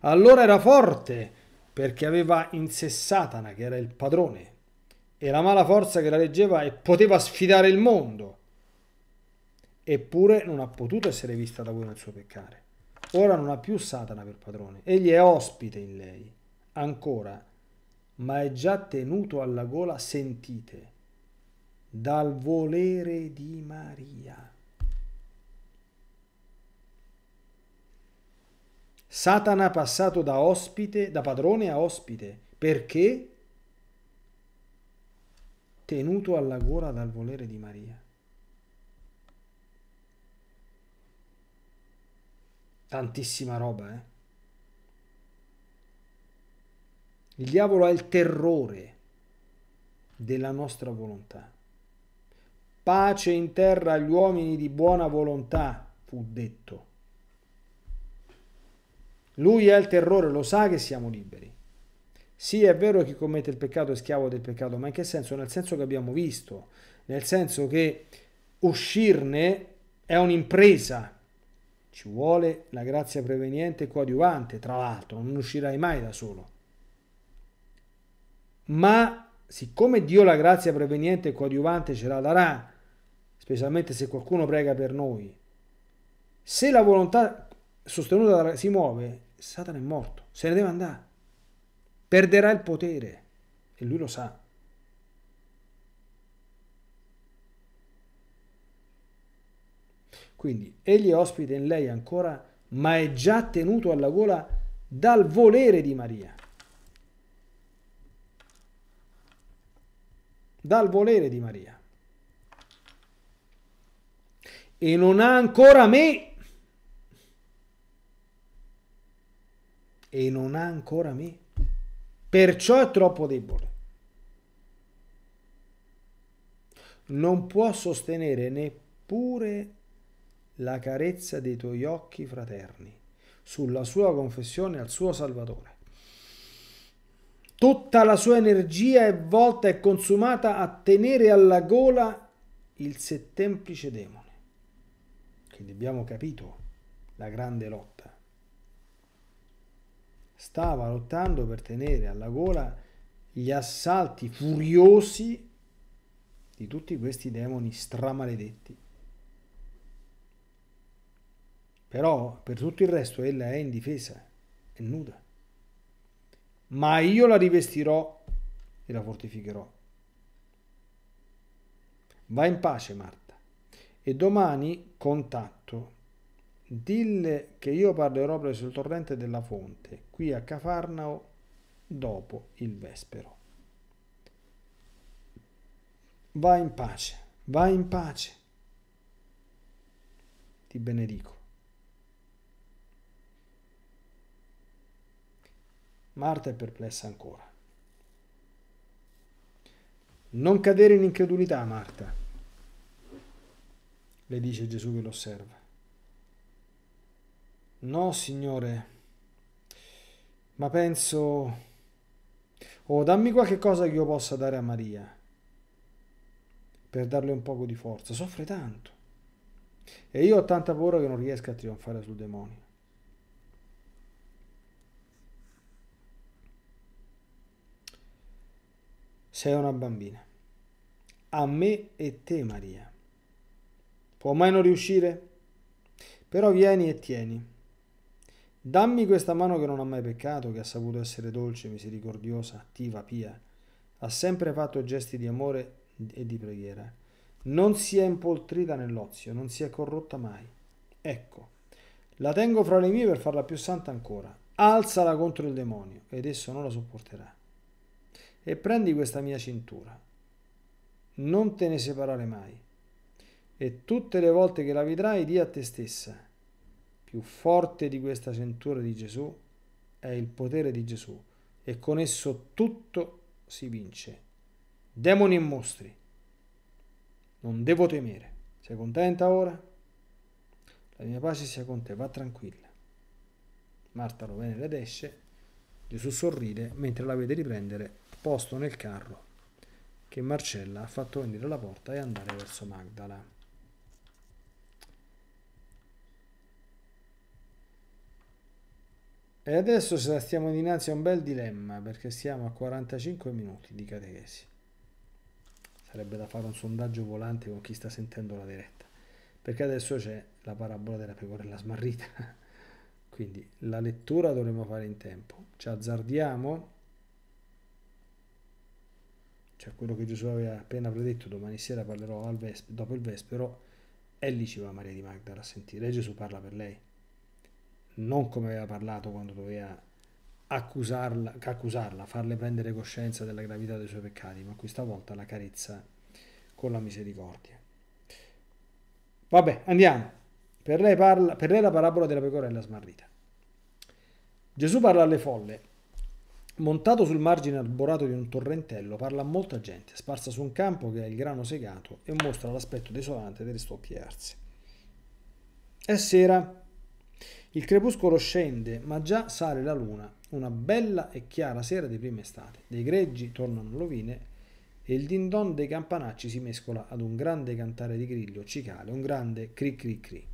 Allora era forte, perché aveva in sé Satana, che era il padrone, e la mala forza che la reggeva e poteva sfidare il mondo. Eppure non ha potuto essere vista da voi nel suo peccare Ora non ha più Satana per padrone, egli è ospite in lei, ancora, ma è già tenuto alla gola, sentite, dal volere di Maria. Satana passato da ospite, da padrone a ospite, perché tenuto alla gola dal volere di Maria. Tantissima roba, eh. Il diavolo è il terrore della nostra volontà. Pace in terra agli uomini di buona volontà, fu detto. Lui è il terrore, lo sa che siamo liberi. Sì, è vero che chi commette il peccato è schiavo del peccato, ma in che senso? Nel senso che abbiamo visto, nel senso che uscirne è un'impresa ci vuole la grazia preveniente e coadiuvante, tra l'altro, non uscirai mai da solo. Ma siccome Dio la grazia preveniente e coadiuvante ce la darà, specialmente se qualcuno prega per noi, se la volontà sostenuta si muove, Satana è morto, se ne deve andare, perderà il potere e lui lo sa. Quindi egli è ospite in lei ancora, ma è già tenuto alla gola dal volere di Maria. Dal volere di Maria. E non ha ancora me. E non ha ancora me. Perciò è troppo debole. Non può sostenere neppure la carezza dei tuoi occhi fraterni, sulla sua confessione al suo Salvatore. Tutta la sua energia è volta e consumata a tenere alla gola il settemplice demone. Quindi abbiamo capito la grande lotta. Stava lottando per tenere alla gola gli assalti furiosi di tutti questi demoni stramaledetti Però per tutto il resto ella è in difesa, è nuda. Ma io la rivestirò e la fortificherò. Va in pace Marta e domani contatto. Dille che io parlerò presso il torrente della fonte, qui a Cafarnao dopo il vespero. Va in pace, va in pace. Ti benedico. Marta è perplessa ancora. Non cadere in incredulità, Marta, le dice Gesù che lo osserva. No, Signore, ma penso... Oh, dammi qualche cosa che io possa dare a Maria per darle un poco di forza. Soffre tanto. E io ho tanta paura che non riesca a trionfare sul demonio. sei una bambina. A me e te, Maria. Può mai non riuscire? Però vieni e tieni. Dammi questa mano che non ha mai peccato, che ha saputo essere dolce, misericordiosa, attiva, pia. Ha sempre fatto gesti di amore e di preghiera. Non si è impoltrita nell'ozio, non si è corrotta mai. Ecco, la tengo fra le mie per farla più santa ancora. Alzala contro il demonio ed esso non la sopporterà e prendi questa mia cintura. Non te ne separare mai. E tutte le volte che la vedrai, di a te stessa, più forte di questa cintura di Gesù è il potere di Gesù e con esso tutto si vince. Demoni e mostri. Non devo temere. Sei contenta ora? La mia pace sia con te, va tranquilla. Marta lo vede ed esce Gesù sorride mentre la vede riprendere posto nel carro che Marcella ha fatto venire alla porta e andare verso Magdala. E adesso stiamo dinanzi a un bel dilemma perché siamo a 45 minuti di catechesi. Sarebbe da fare un sondaggio volante con chi sta sentendo la diretta. Perché adesso c'è la parabola della pecorella smarrita. Quindi la lettura dovremmo fare in tempo. Ci azzardiamo? Cioè quello che Gesù aveva appena predetto, domani sera parlerò vespero, dopo il Vespero, e lì ci va Maria di Magdala a sentire. E Gesù parla per lei. Non come aveva parlato quando doveva accusarla, accusarla, farle prendere coscienza della gravità dei suoi peccati, ma questa volta la carezza con la misericordia. Vabbè, andiamo. Per lei, parla, per lei la parabola della pecorella smarrita. Gesù parla alle folle. Montato sul margine arborato di un torrentello, parla a molta gente, sparsa su un campo che ha il grano segato e mostra l'aspetto desolante delle stoppie arse. È sera. Il crepuscolo scende, ma già sale la luna, una bella e chiara sera di prima estate. Dei greggi tornano rovine e il dindon dei campanacci si mescola ad un grande cantare di grillo cicale, un grande cri cri cri.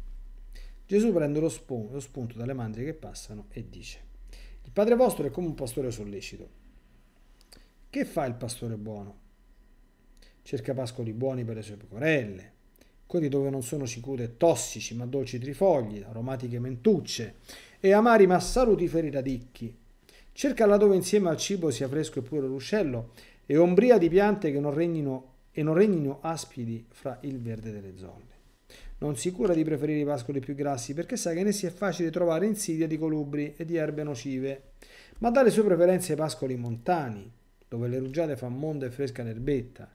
Gesù prende lo, sp- lo spunto dalle mandrie che passano e dice il Padre vostro è come un pastore sollecito. Che fa il pastore buono? Cerca pascoli buoni per le sue pecorelle, quelli dove non sono sicure e tossici, ma dolci trifogli, aromatiche mentucce e amari ma salutiferi radicchi. Cerca laddove insieme al cibo sia fresco e puro ruscello e ombria di piante che non regnino, e non regnino aspidi fra il verde delle zolle. Non si cura di preferire i pascoli più grassi perché sa che in essi è facile trovare insidia di colubri e di erbe nocive, ma dà le sue preferenze ai pascoli montani, dove le rugiade fan monda e fresca l'erbetta.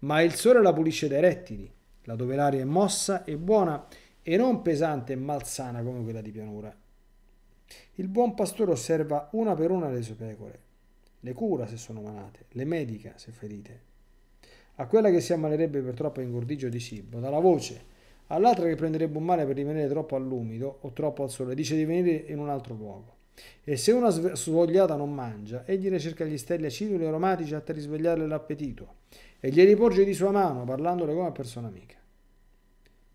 Ma il sole la pulisce dai rettili, laddove l'aria è mossa e buona e non pesante e malsana come quella di pianura. Il buon pastore osserva una per una le sue pecore, le cura se sono malate, le medica se ferite. A quella che si ammalerebbe per troppo ingordigio di cibo, dà la voce all'altra che prenderebbe un mare per rimanere troppo all'umido o troppo al sole, dice di venire in un altro luogo. E se una svogliata non mangia, egli ne cerca gli stelli aciduli e aromatici atta a risvegliarle l'appetito e glieli porge di sua mano, parlandole come a persona amica.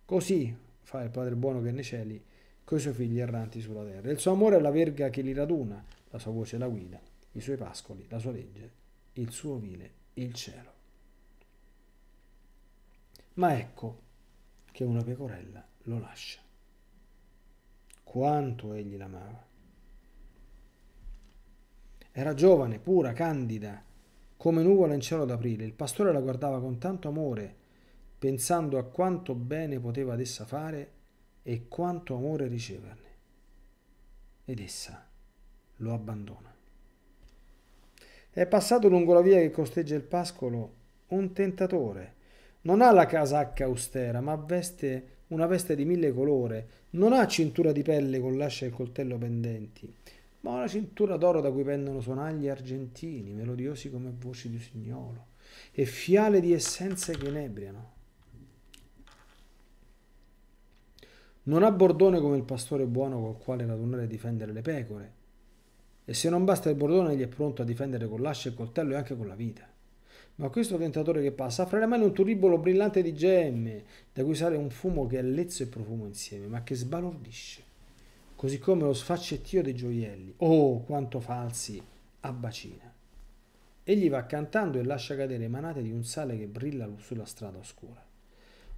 Così fa il Padre buono che ne cieli coi suoi figli erranti sulla terra. Il suo amore è la verga che li raduna, la sua voce la guida, i suoi pascoli, la sua legge, il suo vile, il cielo. Ma ecco, che una pecorella lo lascia. Quanto egli l'amava. Era giovane, pura, candida, come nuvola in cielo d'aprile. Il pastore la guardava con tanto amore, pensando a quanto bene poteva ad essa fare e quanto amore riceverne. Ed essa lo abbandona. È passato lungo la via che costeggia il pascolo un tentatore non ha la casacca austera, ma veste una veste di mille colori, Non ha cintura di pelle con l'ascia e il coltello pendenti, ma una cintura d'oro da cui pendono sonagli argentini, melodiosi come voci di usignolo, e fiale di essenze che inebriano. Non ha bordone come il pastore buono col quale radunare e difendere le pecore. E se non basta il bordone, gli è pronto a difendere con l'ascia e il coltello e anche con la vita. Ma questo tentatore che passa fra le mani un turibolo brillante di gemme, da cui sale un fumo che è lezzo e profumo insieme, ma che sbalordisce. Così come lo sfaccettio dei gioielli. Oh, quanto falsi! Abbacina. Egli va cantando e lascia cadere manate di un sale che brilla sulla strada oscura.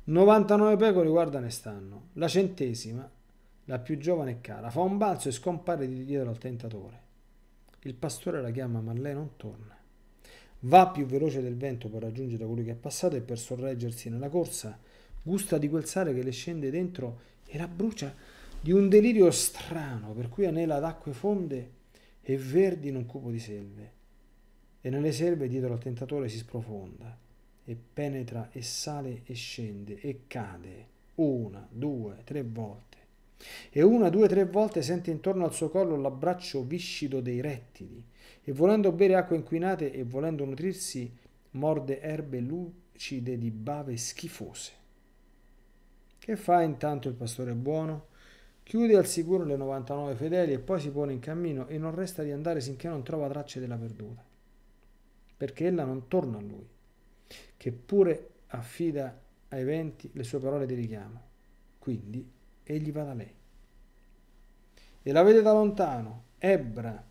99 pecore guarda ne stanno. La centesima, la più giovane e cara, fa un balzo e scompare di dietro al tentatore. Il pastore la chiama, ma lei non torna. Va più veloce del vento per raggiungere colui che è passato e per sorreggersi nella corsa. Gusta di quel sale che le scende dentro e la brucia di un delirio strano per cui anela ad acque fonde e verdi in un cupo di selve. E nelle selve dietro al tentatore si sprofonda e penetra e sale e scende e cade una, due, tre volte. E una, due, tre volte sente intorno al suo collo l'abbraccio viscido dei rettili e volendo bere acque inquinate e volendo nutrirsi morde erbe lucide di bave schifose. Che fa intanto il pastore buono? Chiude al sicuro le 99 fedeli e poi si pone in cammino e non resta di andare sinché non trova tracce della perduta, perché ella non torna a lui, che pure affida ai venti le sue parole di richiamo. Quindi egli va da lei. E la vede da lontano, ebra,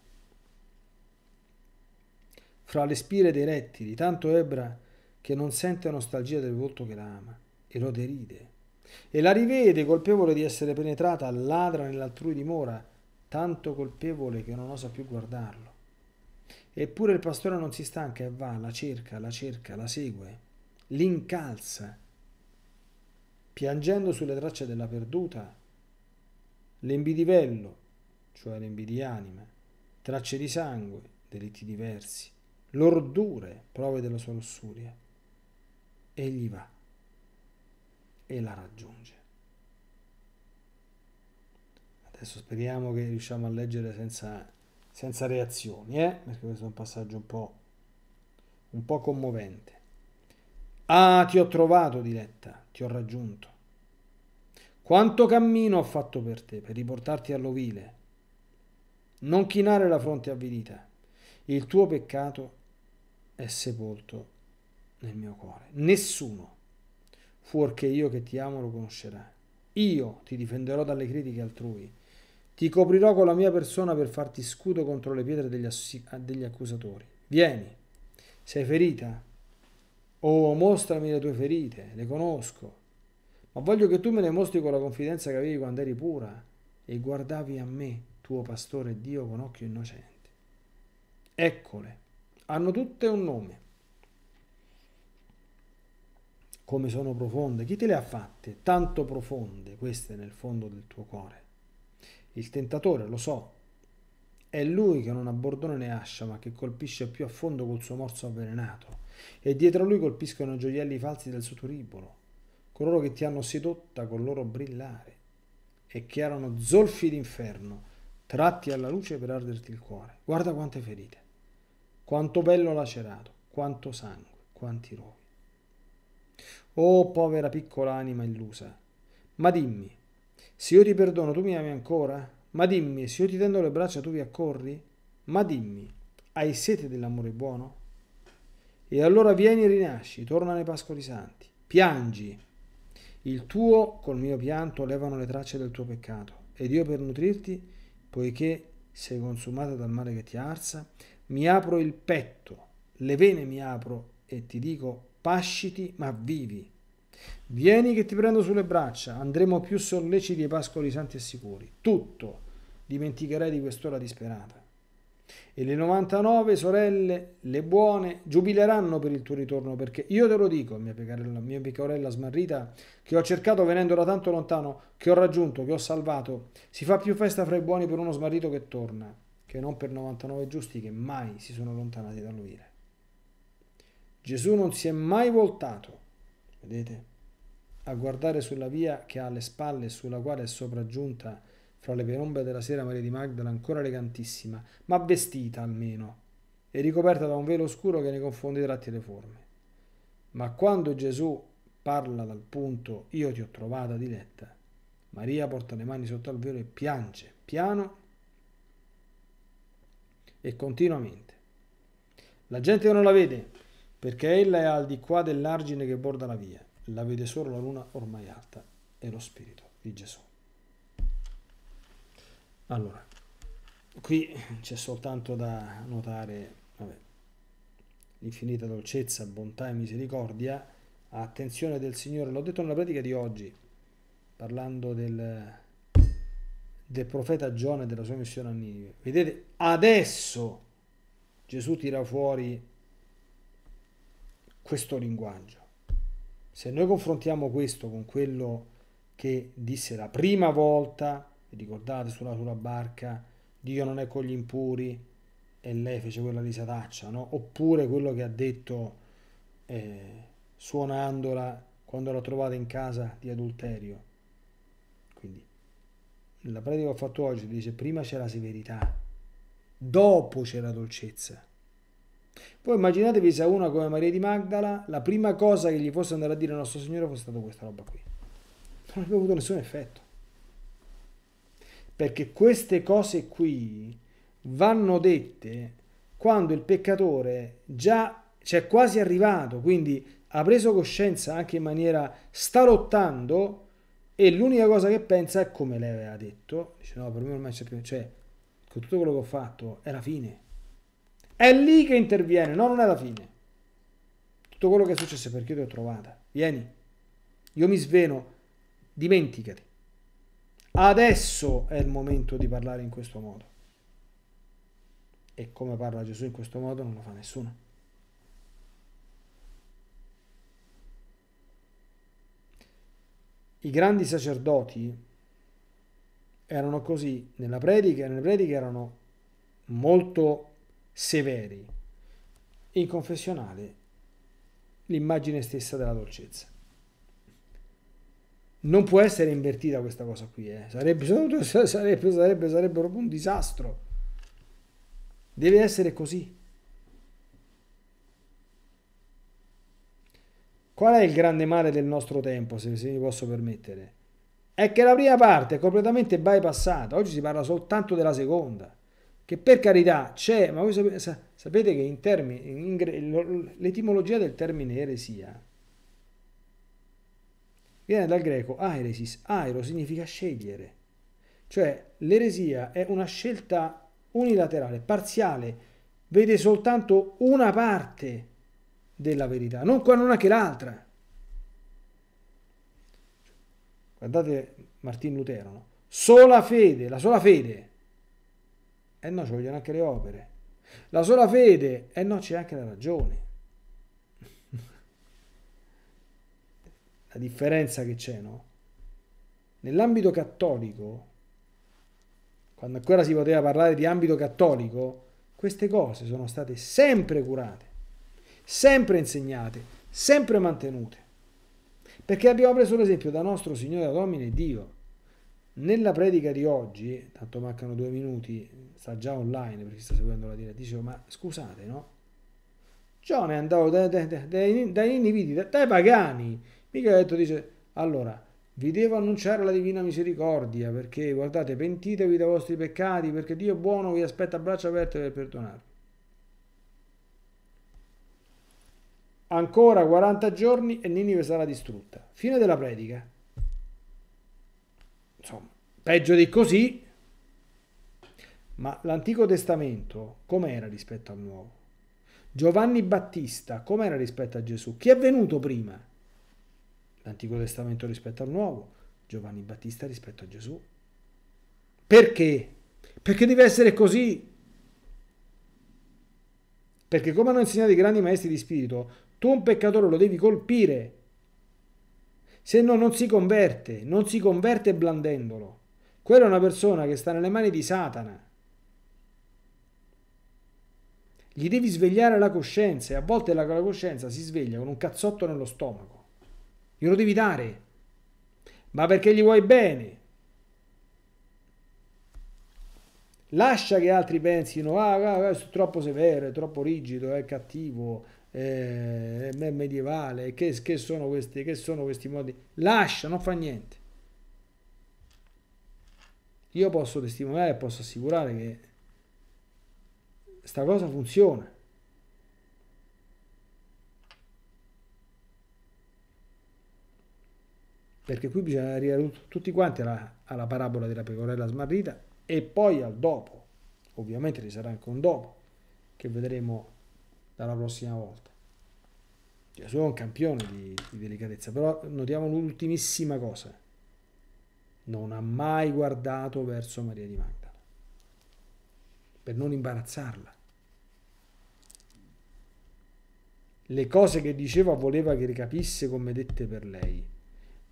fra le spire dei rettili, tanto ebra che non sente nostalgia del volto che la ama e lo deride. E la rivede, colpevole di essere penetrata, ladra nell'altrui dimora, tanto colpevole che non osa più guardarlo. Eppure il pastore non si stanca e va, la cerca, la cerca, la segue, l'incalza, piangendo sulle tracce della perduta, l'embidivello, cioè l'embidianima, tracce di sangue, delitti diversi, l'ordure prove della sua lussuria. Egli va e la raggiunge. Adesso speriamo che riusciamo a leggere senza, senza reazioni, eh? perché questo è un passaggio un po', un po' commovente. Ah, ti ho trovato, diletta, ti ho raggiunto. Quanto cammino ho fatto per te, per riportarti all'ovile. Non chinare la fronte avvilita il tuo peccato è sepolto nel mio cuore. Nessuno, fuorché io che ti amo, lo conoscerà. Io ti difenderò dalle critiche altrui. Ti coprirò con la mia persona per farti scudo contro le pietre degli, degli accusatori. Vieni, sei ferita? Oh, mostrami le tue ferite, le conosco. Ma voglio che tu me le mostri con la confidenza che avevi quando eri pura e guardavi a me, tuo pastore Dio, con occhio innocente. Eccole, hanno tutte un nome. Come sono profonde, chi te le ha fatte? Tanto profonde queste nel fondo del tuo cuore. Il tentatore, lo so, è lui che non abbordona né ascia, ma che colpisce più a fondo col suo morso avvelenato. E dietro a lui colpiscono i gioielli falsi del suo turibolo, coloro che ti hanno sedotta col loro brillare e che erano zolfi d'inferno, tratti alla luce per arderti il cuore. Guarda quante ferite quanto bello lacerato, quanto sangue, quanti rovi. Oh povera piccola anima illusa, ma dimmi, se io ti perdono tu mi ami ancora? Ma dimmi, se io ti tendo le braccia tu vi accorri? Ma dimmi, hai sete dell'amore buono? E allora vieni e rinasci, torna nei pascoli santi, piangi. Il tuo col mio pianto levano le tracce del tuo peccato, ed io per nutrirti, poiché sei consumata dal male che ti arsa, mi apro il petto, le vene mi apro e ti dico pasciti ma vivi. Vieni che ti prendo sulle braccia, andremo più solleciti ai pascoli santi e sicuri. Tutto dimenticherai di quest'ora disperata. E le 99 sorelle, le buone, giubileranno per il tuo ritorno perché io te lo dico, mia pecorella, mia pecorella smarrita, che ho cercato venendo da tanto lontano, che ho raggiunto, che ho salvato. Si fa più festa fra i buoni per uno smarrito che torna che cioè non per 99 giusti che mai si sono allontanati dall'udire. Gesù non si è mai voltato, vedete, a guardare sulla via che ha alle spalle e sulla quale è sopraggiunta fra le penombre della sera Maria di Magdala ancora elegantissima, ma vestita almeno, e ricoperta da un velo scuro che ne confonde i tratti e le forme. Ma quando Gesù parla dal punto io ti ho trovata diletta, Maria porta le mani sotto al velo e piange, piano e continuamente. La gente non la vede perché ella è al di qua dell'argine che borda la via, la vede solo la luna ormai alta e lo spirito di Gesù. Allora, qui c'è soltanto da notare vabbè, l'infinita dolcezza, bontà e misericordia, attenzione del Signore, l'ho detto nella pratica di oggi, parlando del del profeta Giona e della sua missione a Ninive. Vedete, adesso Gesù tira fuori questo linguaggio. Se noi confrontiamo questo con quello che disse la prima volta, vi ricordate sulla, sulla barca, Dio non è con gli impuri e lei fece quella risataccia, no? oppure quello che ha detto eh, suonandola quando l'ha trovata in casa di adulterio nella pratica che ho fatto oggi, dice prima c'è la severità, dopo c'è la dolcezza. Voi immaginatevi se una come Maria di Magdala la prima cosa che gli fosse andata a dire il nostro Signore fosse stata questa roba qui. Non avrebbe avuto nessun effetto. Perché queste cose qui vanno dette quando il peccatore già c'è quasi arrivato, quindi ha preso coscienza anche in maniera stalottando e l'unica cosa che pensa è come lei aveva detto, dice no, per me ormai c'è più, cioè con tutto quello che ho fatto è la fine. È lì che interviene, no, non è la fine. Tutto quello che è successo è perché io ti ho trovata. Vieni, io mi sveno, dimenticati. Adesso è il momento di parlare in questo modo. E come parla Gesù in questo modo non lo fa nessuno. I grandi sacerdoti erano così nella predica, e nelle prediche erano molto severi, in confessionale l'immagine stessa della dolcezza. Non può essere invertita questa cosa qui, eh. sarebbe, sarebbe, sarebbe, sarebbe proprio un disastro. Deve essere così. Qual è il grande male del nostro tempo, se, se mi posso permettere? È che la prima parte è completamente bypassata, oggi si parla soltanto della seconda, che per carità c'è, ma voi sapete, sapete che in termini, in, l'etimologia del termine eresia viene dal greco airesis, aero significa scegliere, cioè l'eresia è una scelta unilaterale, parziale, vede soltanto una parte della verità, non qua non anche l'altra. Guardate Martin Lutero, no? sola fede, la sola fede. E eh no, ci vogliono anche le opere. La sola fede, e eh no, c'è anche la ragione. *laughs* la differenza che c'è, no? Nell'ambito cattolico, quando ancora si poteva parlare di ambito cattolico, queste cose sono state sempre curate sempre insegnate, sempre mantenute. Perché abbiamo preso l'esempio da nostro Signore Domine Dio. Nella predica di oggi, tanto mancano due minuti, sta già online per chi sta seguendo la diretta, dicevo, ma scusate, no? Gione è andato dai, dai, dai, dai individui, dai, dai pagani, mica ha detto, dice, allora, vi devo annunciare la divina misericordia, perché guardate, pentitevi dai vostri peccati, perché Dio è buono, vi aspetta a braccia aperte per perdonarvi. Ancora 40 giorni e Ninive sarà distrutta. Fine della predica. Insomma, peggio di così. Ma l'Antico Testamento com'era rispetto al Nuovo? Giovanni Battista com'era rispetto a Gesù? Chi è venuto prima? L'Antico Testamento rispetto al Nuovo, Giovanni Battista rispetto a Gesù. Perché? Perché deve essere così. Perché come hanno insegnato i grandi maestri di spirito, tu un peccatore lo devi colpire, se no non si converte, non si converte blandendolo. Quella è una persona che sta nelle mani di Satana. Gli devi svegliare la coscienza e a volte la, la coscienza si sveglia con un cazzotto nello stomaco. Glielo devi dare, ma perché gli vuoi bene. Lascia che altri pensino, ah, ah, ah è troppo severo, è troppo rigido, è cattivo, eh, medievale, che, che, sono questi, che sono questi modi, lascia, non fa niente. Io posso testimoniare posso assicurare che sta cosa funziona. Perché qui bisogna arrivare tutti quanti alla, alla parabola della pecorella smarrita e poi al dopo. Ovviamente ci sarà anche un dopo che vedremo dalla prossima volta. Gesù è cioè, un campione di, di delicatezza, però notiamo l'ultimissima cosa. Non ha mai guardato verso Maria di Magdala, per non imbarazzarla. Le cose che diceva voleva che ricapisse come dette per lei,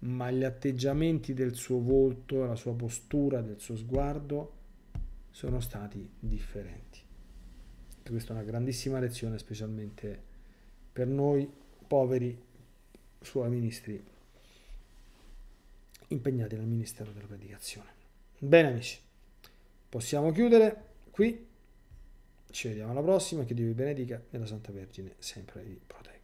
ma gli atteggiamenti del suo volto, la sua postura, del suo sguardo sono stati differenti questa è una grandissima lezione specialmente per noi poveri suoi ministri impegnati nel ministero della predicazione. Bene amici, possiamo chiudere qui, ci vediamo alla prossima, che Dio vi benedica e la Santa Vergine sempre vi protegga.